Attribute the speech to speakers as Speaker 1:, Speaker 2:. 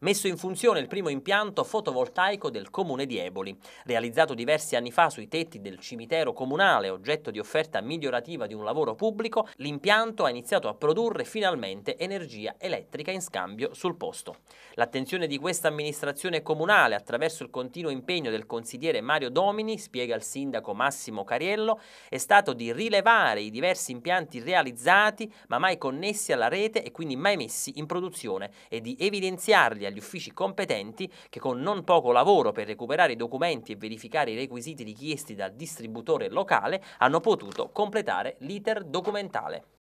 Speaker 1: messo in funzione il primo impianto fotovoltaico del comune di Eboli, realizzato diversi anni fa sui tetti del cimitero comunale, oggetto di offerta migliorativa di un lavoro pubblico, l'impianto ha iniziato a produrre finalmente energia elettrica in scambio sul posto. L'attenzione di questa amministrazione comunale attraverso il continuo impegno del consigliere Mario Domini, spiega il sindaco Massimo Cariello, è stato di rilevare i diversi impianti realizzati ma mai connessi alla rete e quindi mai messi in produzione e di evidenziarli agli uffici competenti che con non poco lavoro per recuperare i documenti e verificare i requisiti richiesti dal distributore locale hanno potuto completare l'iter documentale.